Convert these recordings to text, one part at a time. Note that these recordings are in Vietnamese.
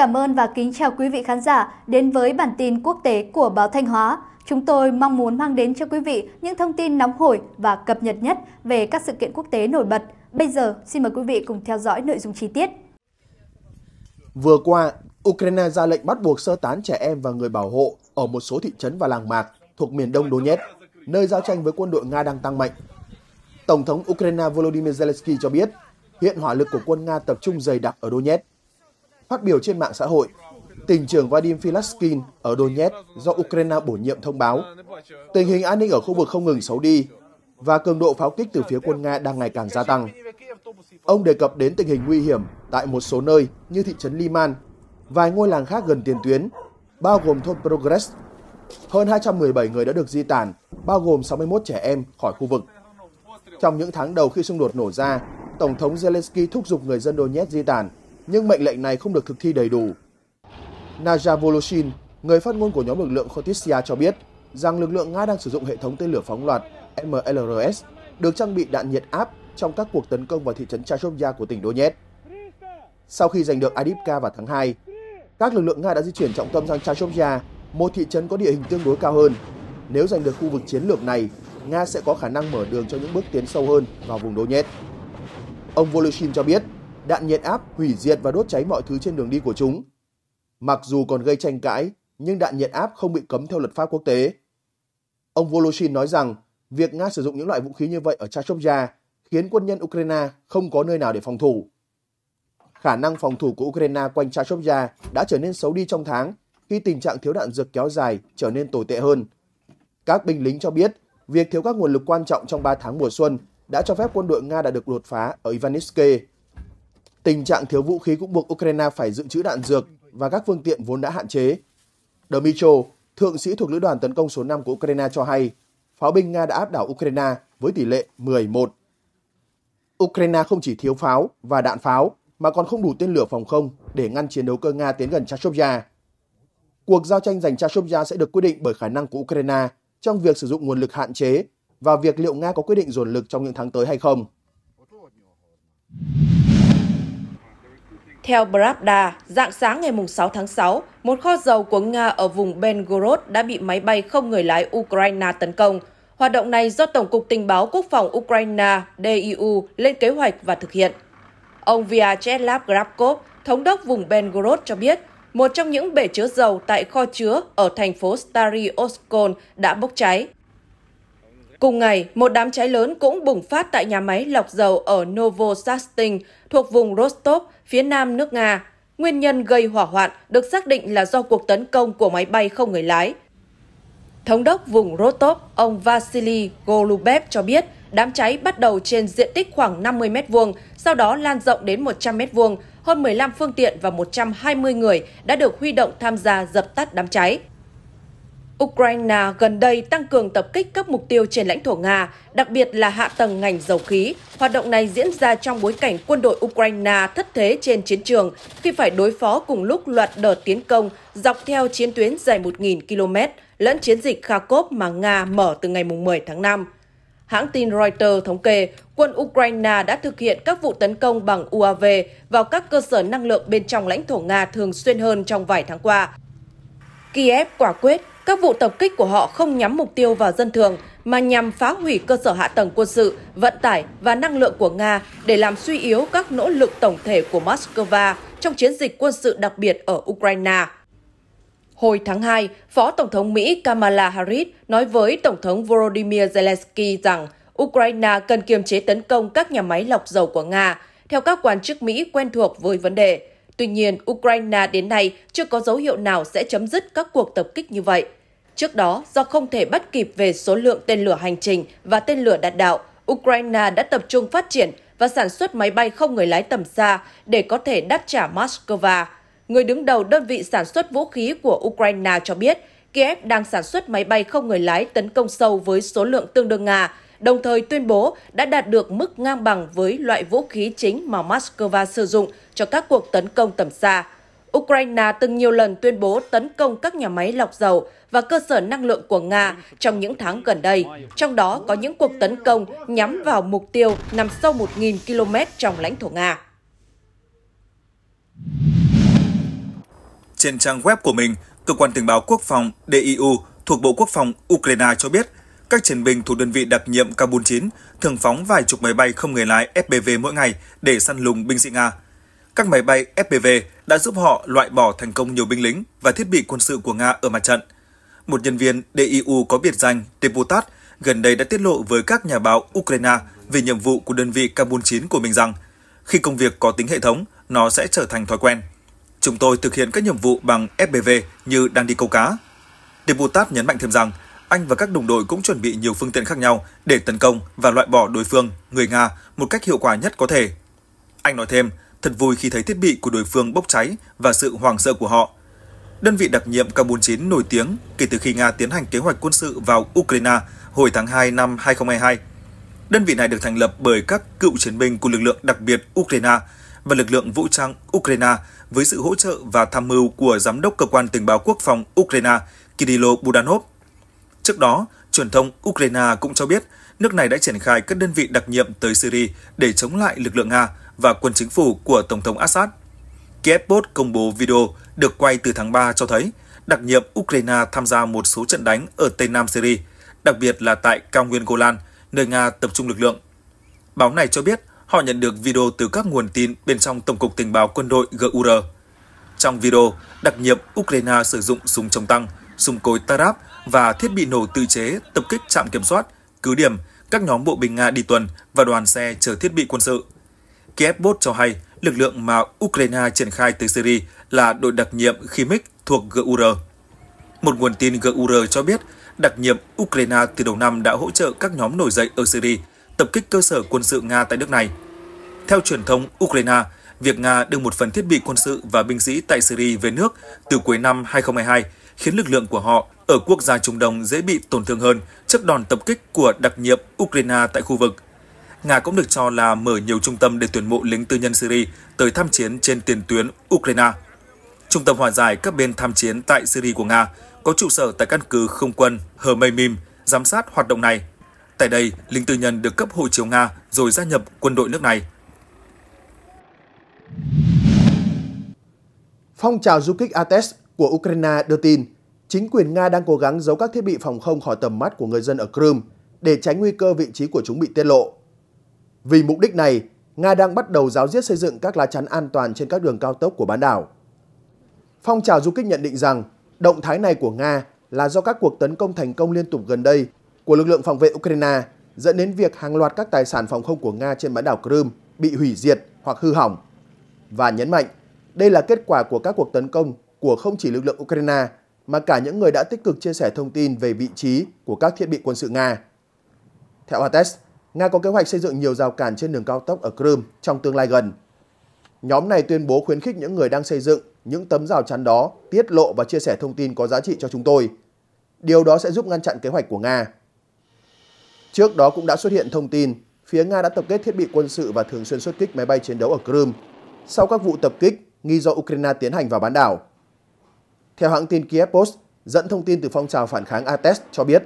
cảm ơn và kính chào quý vị khán giả đến với bản tin quốc tế của báo Thanh Hóa. Chúng tôi mong muốn mang đến cho quý vị những thông tin nóng hổi và cập nhật nhất về các sự kiện quốc tế nổi bật. Bây giờ, xin mời quý vị cùng theo dõi nội dung chi tiết. Vừa qua, Ukraine ra lệnh bắt buộc sơ tán trẻ em và người bảo hộ ở một số thị trấn và làng mạc thuộc miền đông Donetsk, nơi giao tranh với quân đội Nga đang tăng mạnh. Tổng thống Ukraine Volodymyr Zelensky cho biết, hiện hỏa lực của quân Nga tập trung dày đặc ở Donetsk Phát biểu trên mạng xã hội, tỉnh trưởng Vadim Filaskin ở Donetsk do Ukraine bổ nhiệm thông báo tình hình an ninh ở khu vực không ngừng xấu đi và cường độ pháo kích từ phía quân Nga đang ngày càng gia tăng. Ông đề cập đến tình hình nguy hiểm tại một số nơi như thị trấn Liman, vài ngôi làng khác gần tiền tuyến, bao gồm thôn Progress. Hơn 217 người đã được di tản, bao gồm 61 trẻ em khỏi khu vực. Trong những tháng đầu khi xung đột nổ ra, Tổng thống Zelensky thúc giục người dân Donetsk di tản nhưng mệnh lệnh này không được thực thi đầy đủ. Naja Voloshin, người phát ngôn của nhóm lực lượng Khotistia cho biết rằng lực lượng Nga đang sử dụng hệ thống tên lửa phóng loạt MLRS được trang bị đạn nhiệt áp trong các cuộc tấn công vào thị trấn Chashovya của tỉnh Donetsk. Sau khi giành được Adipka vào tháng 2, các lực lượng Nga đã di chuyển trọng tâm sang Chashovya, một thị trấn có địa hình tương đối cao hơn. Nếu giành được khu vực chiến lược này, Nga sẽ có khả năng mở đường cho những bước tiến sâu hơn vào vùng Donetsk. Ông Voloshin cho biết, đạn nhiệt áp hủy diệt và đốt cháy mọi thứ trên đường đi của chúng. Mặc dù còn gây tranh cãi, nhưng đạn nhiệt áp không bị cấm theo luật pháp quốc tế. Ông Voloshin nói rằng việc Nga sử dụng những loại vũ khí như vậy ở Chashovya khiến quân nhân Ukraine không có nơi nào để phòng thủ. Khả năng phòng thủ của Ukraine quanh Chashovya đã trở nên xấu đi trong tháng khi tình trạng thiếu đạn dược kéo dài trở nên tồi tệ hơn. Các binh lính cho biết việc thiếu các nguồn lực quan trọng trong 3 tháng mùa xuân đã cho phép quân đội Nga đã được đột phá ở Ivanivske Tình trạng thiếu vũ khí cũng buộc Ukraine phải dự trữ đạn dược và các phương tiện vốn đã hạn chế. Dmitro, thượng sĩ thuộc lữ đoàn tấn công số 5 của Ukraine cho hay, pháo binh Nga đã áp đảo Ukraine với tỷ lệ 11. Ukraine không chỉ thiếu pháo và đạn pháo mà còn không đủ tên lửa phòng không để ngăn chiến đấu cơ Nga tiến gần Chashovya. Cuộc giao tranh giành Chashovya sẽ được quyết định bởi khả năng của Ukraine trong việc sử dụng nguồn lực hạn chế và việc liệu Nga có quyết định dồn lực trong những tháng tới hay không. Theo Pravda, dạng sáng ngày 6 tháng 6, một kho dầu của Nga ở vùng Belgorod đã bị máy bay không người lái Ukraine tấn công. Hoạt động này do Tổng cục Tình báo Quốc phòng Ukraine DIU lên kế hoạch và thực hiện. Ông Vyacheslav Grabkov, thống đốc vùng Belgorod cho biết, một trong những bể chứa dầu tại kho chứa ở thành phố Stary Oskol đã bốc cháy. Cùng ngày, một đám cháy lớn cũng bùng phát tại nhà máy lọc dầu ở Novosasting thuộc vùng Rostov, phía nam nước Nga. Nguyên nhân gây hỏa hoạn được xác định là do cuộc tấn công của máy bay không người lái. Thống đốc vùng Rostov, ông Vasily Golubev cho biết, đám cháy bắt đầu trên diện tích khoảng 50 m2, sau đó lan rộng đến 100 m2, hơn 15 phương tiện và 120 người đã được huy động tham gia dập tắt đám cháy. Ukraine gần đây tăng cường tập kích các mục tiêu trên lãnh thổ Nga, đặc biệt là hạ tầng ngành dầu khí. Hoạt động này diễn ra trong bối cảnh quân đội Ukraine thất thế trên chiến trường khi phải đối phó cùng lúc loạt đợt tiến công dọc theo chiến tuyến dài 1.000 km lẫn chiến dịch Kharkov mà Nga mở từ ngày 10 tháng 5. Hãng tin Reuters thống kê, quân Ukraine đã thực hiện các vụ tấn công bằng UAV vào các cơ sở năng lượng bên trong lãnh thổ Nga thường xuyên hơn trong vài tháng qua. Kiev quả quyết các vụ tập kích của họ không nhắm mục tiêu vào dân thường mà nhằm phá hủy cơ sở hạ tầng quân sự, vận tải và năng lượng của Nga để làm suy yếu các nỗ lực tổng thể của Moscow trong chiến dịch quân sự đặc biệt ở Ukraine. Hồi tháng 2, Phó Tổng thống Mỹ Kamala Harris nói với Tổng thống Volodymyr Zelensky rằng Ukraine cần kiềm chế tấn công các nhà máy lọc dầu của Nga, theo các quan chức Mỹ quen thuộc với vấn đề. Tuy nhiên, Ukraine đến nay chưa có dấu hiệu nào sẽ chấm dứt các cuộc tập kích như vậy. Trước đó, do không thể bắt kịp về số lượng tên lửa hành trình và tên lửa đạn đạo, Ukraine đã tập trung phát triển và sản xuất máy bay không người lái tầm xa để có thể đáp trả Moscow. Người đứng đầu đơn vị sản xuất vũ khí của Ukraine cho biết, Kiev đang sản xuất máy bay không người lái tấn công sâu với số lượng tương đương Nga, đồng thời tuyên bố đã đạt được mức ngang bằng với loại vũ khí chính mà Moscow sử dụng cho các cuộc tấn công tầm xa. Ukraine từng nhiều lần tuyên bố tấn công các nhà máy lọc dầu và cơ sở năng lượng của Nga trong những tháng gần đây, trong đó có những cuộc tấn công nhắm vào mục tiêu nằm sâu 1.000 km trong lãnh thổ Nga. Trên trang web của mình, Cơ quan Tình báo Quốc phòng DIU thuộc Bộ Quốc phòng Ukraine cho biết các chiến binh thuộc đơn vị đặc nhiệm K-49 thường phóng vài chục máy bay không người lái FPV mỗi ngày để săn lùng binh sĩ Nga. Các máy bay FPV đã giúp họ loại bỏ thành công nhiều binh lính và thiết bị quân sự của Nga ở mặt trận. Một nhân viên DIU có biệt danh Deputat gần đây đã tiết lộ với các nhà báo Ukraine về nhiệm vụ của đơn vị K-49 của mình rằng khi công việc có tính hệ thống, nó sẽ trở thành thói quen. Chúng tôi thực hiện các nhiệm vụ bằng FPV như đang đi câu cá. Deputat nhấn mạnh thêm rằng anh và các đồng đội cũng chuẩn bị nhiều phương tiện khác nhau để tấn công và loại bỏ đối phương, người Nga, một cách hiệu quả nhất có thể. Anh nói thêm, thật vui khi thấy thiết bị của đối phương bốc cháy và sự hoảng sợ của họ. Đơn vị đặc nhiệm K-49 nổi tiếng kể từ khi Nga tiến hành kế hoạch quân sự vào Ukraine hồi tháng 2 năm 2022. Đơn vị này được thành lập bởi các cựu chiến binh của lực lượng đặc biệt Ukraine và lực lượng vũ trang Ukraine với sự hỗ trợ và tham mưu của Giám đốc Cơ quan Tình báo Quốc phòng Ukraine Kirilo Budanov Trước đó, truyền thông Ukraine cũng cho biết nước này đã triển khai các đơn vị đặc nhiệm tới Syria để chống lại lực lượng Nga và quân chính phủ của Tổng thống Assad. Kiev Post công bố video được quay từ tháng 3 cho thấy đặc nhiệm Ukraine tham gia một số trận đánh ở Tây Nam Syria, đặc biệt là tại cao nguyên Golan, nơi Nga tập trung lực lượng. Báo này cho biết họ nhận được video từ các nguồn tin bên trong Tổng cục Tình báo Quân đội GUR. Trong video, đặc nhiệm Ukraine sử dụng súng chống tăng, súng cối Tarab và thiết bị nổ tự chế tập kích trạm kiểm soát, cứ điểm, các nhóm bộ binh Nga đi tuần và đoàn xe chở thiết bị quân sự. Kiev Bot cho hay lực lượng mà Ukraine triển khai tới Syria là đội đặc nhiệm Khimik thuộc GUR. Một nguồn tin GUR cho biết đặc nhiệm Ukraine từ đầu năm đã hỗ trợ các nhóm nổi dậy ở Syria tập kích cơ sở quân sự Nga tại nước này. Theo truyền thông Ukraine, việc Nga đưa một phần thiết bị quân sự và binh sĩ tại Syria về nước từ cuối năm 2022 khiến lực lượng của họ ở quốc gia Trung Đông dễ bị tổn thương hơn trước đòn tập kích của đặc nhiệm Ukraine tại khu vực. Nga cũng được cho là mở nhiều trung tâm để tuyển mộ lính tư nhân Syria tới tham chiến trên tiền tuyến Ukraine. Trung tâm hòa giải các bên tham chiến tại Syria của Nga có trụ sở tại căn cứ không quân Hermeimim giám sát hoạt động này. Tại đây, lính tư nhân được cấp hộ chiếu Nga rồi gia nhập quân đội nước này. Phong trào du kích Ates của Ukraine đưa tin chính quyền Nga đang cố gắng giấu các thiết bị phòng không khỏi tầm mắt của người dân ở Crimea để tránh nguy cơ vị trí của chúng bị tiết lộ. Vì mục đích này, Nga đang bắt đầu giáo diết xây dựng các lá chắn an toàn trên các đường cao tốc của bán đảo. Phong trào du kích nhận định rằng động thái này của Nga là do các cuộc tấn công thành công liên tục gần đây của lực lượng phòng vệ Ukraine dẫn đến việc hàng loạt các tài sản phòng không của Nga trên bán đảo Crimea bị hủy diệt hoặc hư hỏng. Và nhấn mạnh, đây là kết quả của các cuộc tấn công của không chỉ lực lượng Ukraine mà cả những người đã tích cực chia sẻ thông tin về vị trí của các thiết bị quân sự Nga. Theo Ates, Nga có kế hoạch xây dựng nhiều rào cản trên đường cao tốc ở Crimea trong tương lai gần. Nhóm này tuyên bố khuyến khích những người đang xây dựng những tấm rào chắn đó tiết lộ và chia sẻ thông tin có giá trị cho chúng tôi. Điều đó sẽ giúp ngăn chặn kế hoạch của Nga. Trước đó cũng đã xuất hiện thông tin phía Nga đã tập kết thiết bị quân sự và thường xuyên xuất kích máy bay chiến đấu ở Crimea sau các vụ tập kích nghi do Ukraine tiến hành vào bán đảo. Theo hãng tin Kiev Post, dẫn thông tin từ phong trào phản kháng Ates cho biết,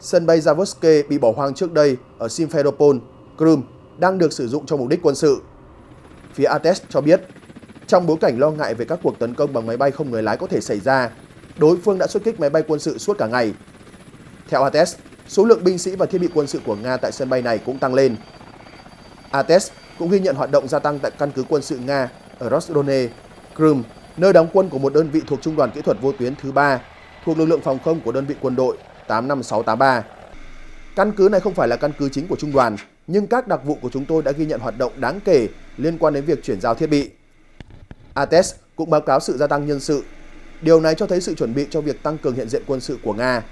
sân bay Zavorsky bị bỏ hoang trước đây ở Simferopol, Crimea đang được sử dụng cho mục đích quân sự. Phía Ates cho biết, trong bối cảnh lo ngại về các cuộc tấn công bằng máy bay không người lái có thể xảy ra, đối phương đã xuất kích máy bay quân sự suốt cả ngày. Theo Ates, số lượng binh sĩ và thiết bị quân sự của Nga tại sân bay này cũng tăng lên. Ates cũng ghi nhận hoạt động gia tăng tại căn cứ quân sự Nga ở Rosdone, Crimea nơi đóng quân của một đơn vị thuộc Trung đoàn Kỹ thuật Vô tuyến thứ 3, thuộc lực lượng phòng không của đơn vị quân đội 85683. Căn cứ này không phải là căn cứ chính của Trung đoàn, nhưng các đặc vụ của chúng tôi đã ghi nhận hoạt động đáng kể liên quan đến việc chuyển giao thiết bị. ATES cũng báo cáo sự gia tăng nhân sự. Điều này cho thấy sự chuẩn bị cho việc tăng cường hiện diện quân sự của Nga.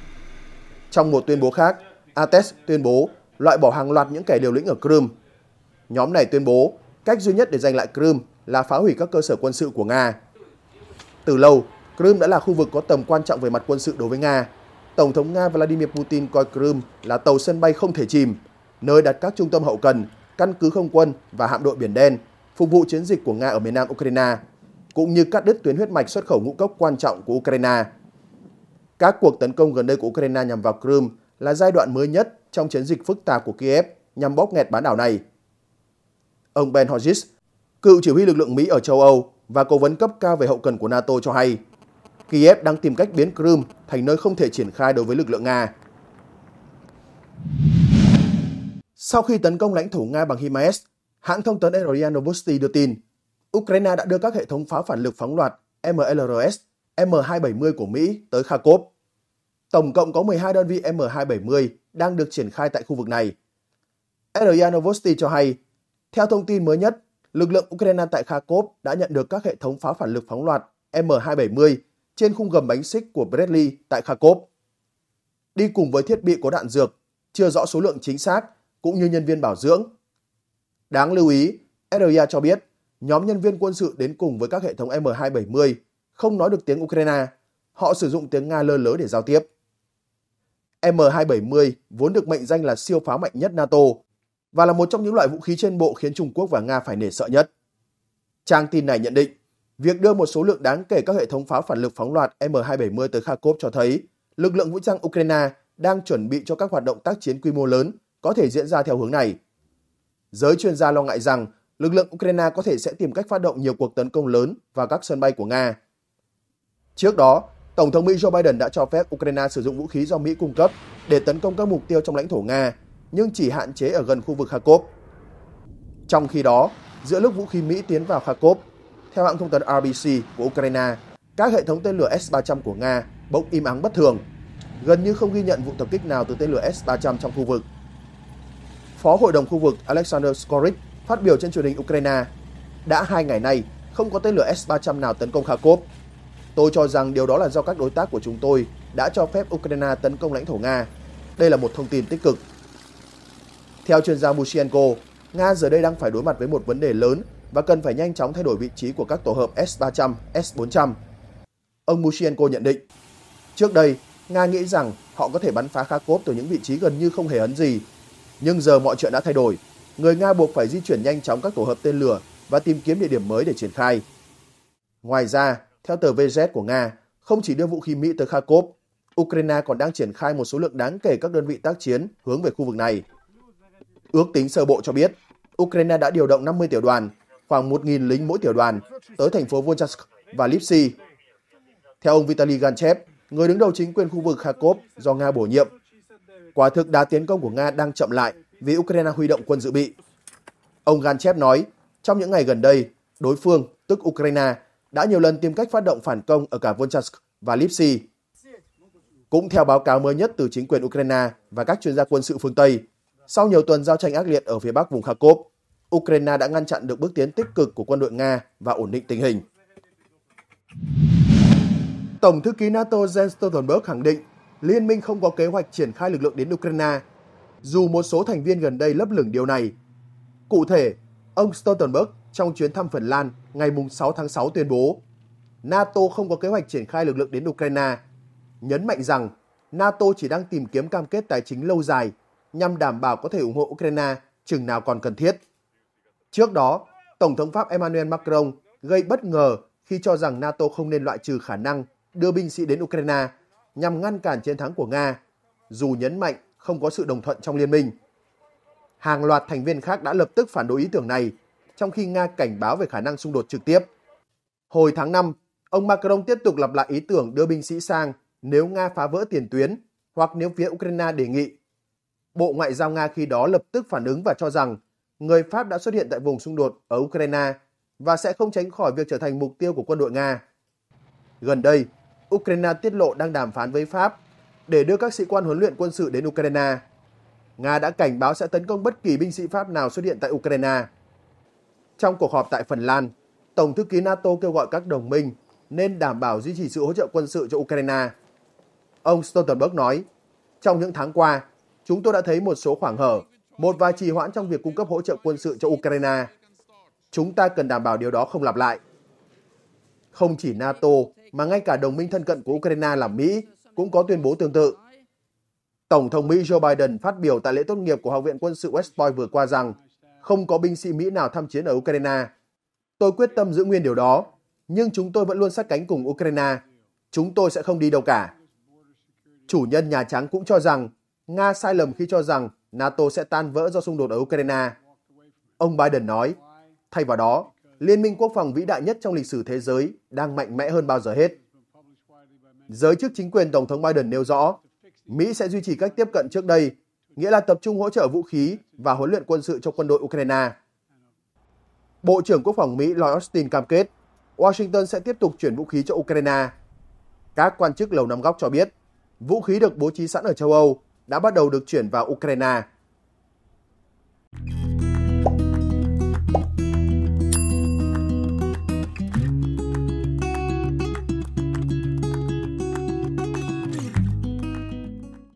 Trong một tuyên bố khác, ATES tuyên bố loại bỏ hàng loạt những kẻ điều lĩnh ở Crimea. Nhóm này tuyên bố cách duy nhất để giành lại Crimea là phá hủy các cơ sở quân sự của Nga. Từ lâu, Crimea đã là khu vực có tầm quan trọng về mặt quân sự đối với Nga. Tổng thống Nga Vladimir Putin coi Crimea là tàu sân bay không thể chìm, nơi đặt các trung tâm hậu cần, căn cứ không quân và hạm đội Biển Đen, phục vụ chiến dịch của Nga ở miền nam Ukraine, cũng như cắt đứt tuyến huyết mạch xuất khẩu ngũ cốc quan trọng của Ukraine. Các cuộc tấn công gần đây của Ukraine nhằm vào Crimea là giai đoạn mới nhất trong chiến dịch phức tạp của Kiev nhằm bóp nghẹt bán đảo này. Ông Ben Hodges, cựu chỉ huy lực lượng Mỹ ở châu Âu, và cố vấn cấp cao về hậu cần của NATO cho hay Kiev đang tìm cách biến Crimea thành nơi không thể triển khai đối với lực lượng Nga. Sau khi tấn công lãnh thổ Nga bằng HIMARS, hãng thông tấn RIA Novosti đưa tin Ukraine đã đưa các hệ thống pháo phản lực phóng loạt MLRS M270 của Mỹ tới Kharkov. Tổng cộng có 12 đơn vị M270 đang được triển khai tại khu vực này. RIA Novosti cho hay, theo thông tin mới nhất, lực lượng Ukraine tại Kharkov đã nhận được các hệ thống pháo phản lực phóng loạt M270 trên khung gầm bánh xích của Bradley tại Kharkov. Đi cùng với thiết bị có đạn dược, chưa rõ số lượng chính xác, cũng như nhân viên bảo dưỡng. Đáng lưu ý, RIA cho biết nhóm nhân viên quân sự đến cùng với các hệ thống M270 không nói được tiếng Ukraine, họ sử dụng tiếng Nga lơ lớ để giao tiếp. M270 vốn được mệnh danh là siêu pháo mạnh nhất NATO và là một trong những loại vũ khí trên bộ khiến Trung Quốc và Nga phải nể sợ nhất. Trang tin này nhận định, việc đưa một số lượng đáng kể các hệ thống pháo phản lực phóng loạt M270 tới Kharkov cho thấy lực lượng vũ trang Ukraine đang chuẩn bị cho các hoạt động tác chiến quy mô lớn có thể diễn ra theo hướng này. Giới chuyên gia lo ngại rằng lực lượng Ukraine có thể sẽ tìm cách phát động nhiều cuộc tấn công lớn vào các sân bay của Nga. Trước đó, Tổng thống Mỹ Joe Biden đã cho phép Ukraine sử dụng vũ khí do Mỹ cung cấp để tấn công các mục tiêu trong lãnh thổ Nga nhưng chỉ hạn chế ở gần khu vực Kharkov. Trong khi đó, giữa lúc vũ khí Mỹ tiến vào Kharkov, theo hãng thông tấn RBC của Ukraine, các hệ thống tên lửa S-300 của Nga bỗng im ắng bất thường, gần như không ghi nhận vụ tập kích nào từ tên lửa S-300 trong khu vực. Phó Hội đồng khu vực Alexander Skorik phát biểu trên truyền hình Ukraine, đã hai ngày nay không có tên lửa S-300 nào tấn công Kharkov. Tôi cho rằng điều đó là do các đối tác của chúng tôi đã cho phép Ukraine tấn công lãnh thổ Nga. Đây là một thông tin tích cực theo chuyên gia Mushenko, Nga giờ đây đang phải đối mặt với một vấn đề lớn và cần phải nhanh chóng thay đổi vị trí của các tổ hợp S-300, S-400. Ông Mushenko nhận định, trước đây, Nga nghĩ rằng họ có thể bắn phá Kharkov từ những vị trí gần như không hề ấn gì. Nhưng giờ mọi chuyện đã thay đổi, người Nga buộc phải di chuyển nhanh chóng các tổ hợp tên lửa và tìm kiếm địa điểm mới để triển khai. Ngoài ra, theo tờ VZ của Nga, không chỉ đưa vũ khí Mỹ tới Kharkov, Ukraine còn đang triển khai một số lượng đáng kể các đơn vị tác chiến hướng về khu vực này. Ước tính sơ bộ cho biết, Ukraine đã điều động 50 tiểu đoàn, khoảng 1.000 lính mỗi tiểu đoàn, tới thành phố Volchansk và Lipsy. Theo ông Vitaly Ganchev, người đứng đầu chính quyền khu vực Kharkov do Nga bổ nhiệm, quả thực đá tiến công của Nga đang chậm lại vì Ukraine huy động quân dự bị. Ông Ganchev nói, trong những ngày gần đây, đối phương, tức Ukraine, đã nhiều lần tìm cách phát động phản công ở cả Volchansk và Lipsy. Cũng theo báo cáo mới nhất từ chính quyền Ukraine và các chuyên gia quân sự phương Tây, sau nhiều tuần giao tranh ác liệt ở phía bắc vùng Kharkov, Ukraine đã ngăn chặn được bước tiến tích cực của quân đội Nga và ổn định tình hình. Tổng thư ký NATO Jens Stoltenberg khẳng định liên minh không có kế hoạch triển khai lực lượng đến Ukraine, dù một số thành viên gần đây lấp lửng điều này. Cụ thể, ông Stoltenberg trong chuyến thăm Phần Lan ngày 6 tháng 6 tuyên bố NATO không có kế hoạch triển khai lực lượng đến Ukraine, nhấn mạnh rằng NATO chỉ đang tìm kiếm cam kết tài chính lâu dài nhằm đảm bảo có thể ủng hộ Ukraine chừng nào còn cần thiết. Trước đó, Tổng thống Pháp Emmanuel Macron gây bất ngờ khi cho rằng NATO không nên loại trừ khả năng đưa binh sĩ đến Ukraine nhằm ngăn cản chiến thắng của Nga, dù nhấn mạnh không có sự đồng thuận trong liên minh. Hàng loạt thành viên khác đã lập tức phản đối ý tưởng này, trong khi Nga cảnh báo về khả năng xung đột trực tiếp. Hồi tháng 5, ông Macron tiếp tục lặp lại ý tưởng đưa binh sĩ sang nếu Nga phá vỡ tiền tuyến hoặc nếu phía Ukraine đề nghị Bộ Ngoại giao Nga khi đó lập tức phản ứng và cho rằng người Pháp đã xuất hiện tại vùng xung đột ở Ukraine và sẽ không tránh khỏi việc trở thành mục tiêu của quân đội Nga. Gần đây, Ukraine tiết lộ đang đàm phán với Pháp để đưa các sĩ quan huấn luyện quân sự đến Ukraine. Nga đã cảnh báo sẽ tấn công bất kỳ binh sĩ Pháp nào xuất hiện tại Ukraine. Trong cuộc họp tại Phần Lan, Tổng thư ký NATO kêu gọi các đồng minh nên đảm bảo duy trì sự hỗ trợ quân sự cho Ukraine. Ông Stoltenberg nói, trong những tháng qua, chúng tôi đã thấy một số khoảng hở, một vài trì hoãn trong việc cung cấp hỗ trợ quân sự cho Ukraine. Chúng ta cần đảm bảo điều đó không lặp lại. Không chỉ NATO, mà ngay cả đồng minh thân cận của Ukraine là Mỹ cũng có tuyên bố tương tự. Tổng thống Mỹ Joe Biden phát biểu tại lễ tốt nghiệp của Học viện Quân sự West Point vừa qua rằng không có binh sĩ Mỹ nào tham chiến ở Ukraine. Tôi quyết tâm giữ nguyên điều đó, nhưng chúng tôi vẫn luôn sát cánh cùng Ukraine. Chúng tôi sẽ không đi đâu cả. Chủ nhân Nhà Trắng cũng cho rằng Nga sai lầm khi cho rằng NATO sẽ tan vỡ do xung đột ở Ukraine. Ông Biden nói, thay vào đó, Liên minh quốc phòng vĩ đại nhất trong lịch sử thế giới đang mạnh mẽ hơn bao giờ hết. Giới chức chính quyền Tổng thống Biden nêu rõ, Mỹ sẽ duy trì cách tiếp cận trước đây, nghĩa là tập trung hỗ trợ vũ khí và huấn luyện quân sự cho quân đội Ukraine. Bộ trưởng Quốc phòng Mỹ Lloyd Austin cam kết Washington sẽ tiếp tục chuyển vũ khí cho Ukraine. Các quan chức Lầu Năm Góc cho biết, vũ khí được bố trí sẵn ở châu Âu đã bắt đầu được chuyển vào Ukraine.